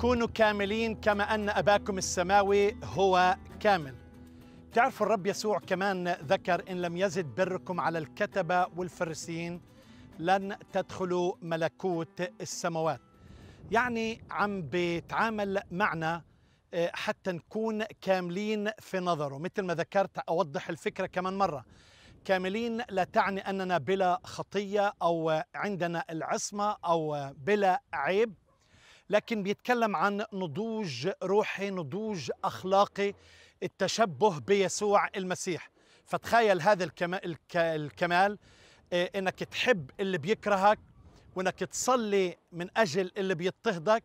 كونوا كاملين كما أن أباكم السماوي هو كامل تعرفوا الرب يسوع كمان ذكر إن لم يزد بركم على الكتبة والفرسين لن تدخلوا ملكوت السماوات يعني عم بيتعامل معنا آه، حتى نكون كاملين في نظره مثل ما ذكرت أوضح الفكرة كمان مرة كاملين لا تعني أننا بلا خطية أو عندنا العصمة أو بلا عيب لكن بيتكلم عن نضوج روحي نضوج أخلاقي التشبه بيسوع المسيح فتخيل هذا الكمال آه، انك تحب اللي بيكرهك وانك تصلي من اجل اللي بيضطهدك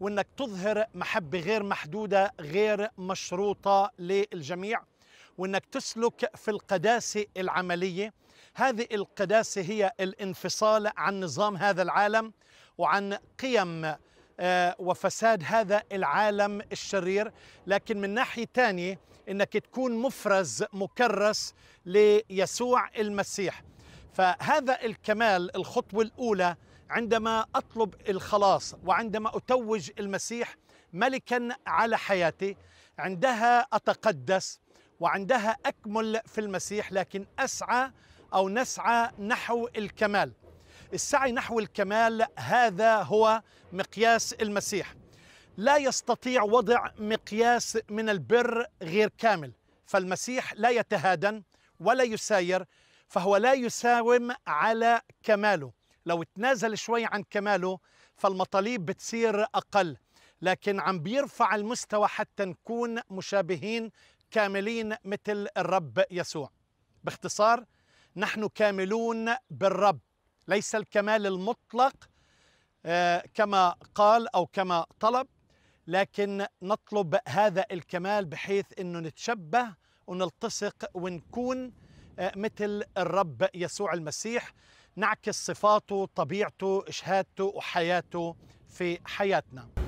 وانك تظهر محبه غير محدوده غير مشروطه للجميع وانك تسلك في القداسه العمليه هذه القداسه هي الانفصال عن نظام هذا العالم وعن قيم آه، وفساد هذا العالم الشرير لكن من ناحية تانية أنك تكون مفرز مكرس ليسوع المسيح فهذا الكمال الخطوة الأولى عندما أطلب الخلاص وعندما أتوج المسيح ملكا على حياتي عندها أتقدس وعندها أكمل في المسيح لكن أسعى أو نسعى نحو الكمال السعي نحو الكمال هذا هو مقياس المسيح لا يستطيع وضع مقياس من البر غير كامل فالمسيح لا يتهادن ولا يساير فهو لا يساوم على كماله لو تنازل شوي عن كماله فالمطالب بتصير أقل لكن عم بيرفع المستوى حتى نكون مشابهين كاملين مثل الرب يسوع باختصار نحن كاملون بالرب ليس الكمال المطلق آه، كما قال أو كما طلب لكن نطلب هذا الكمال بحيث أنه نتشبه ونلتصق ونكون آه، مثل الرب يسوع المسيح نعكس صفاته طبيعته شهادته وحياته في حياتنا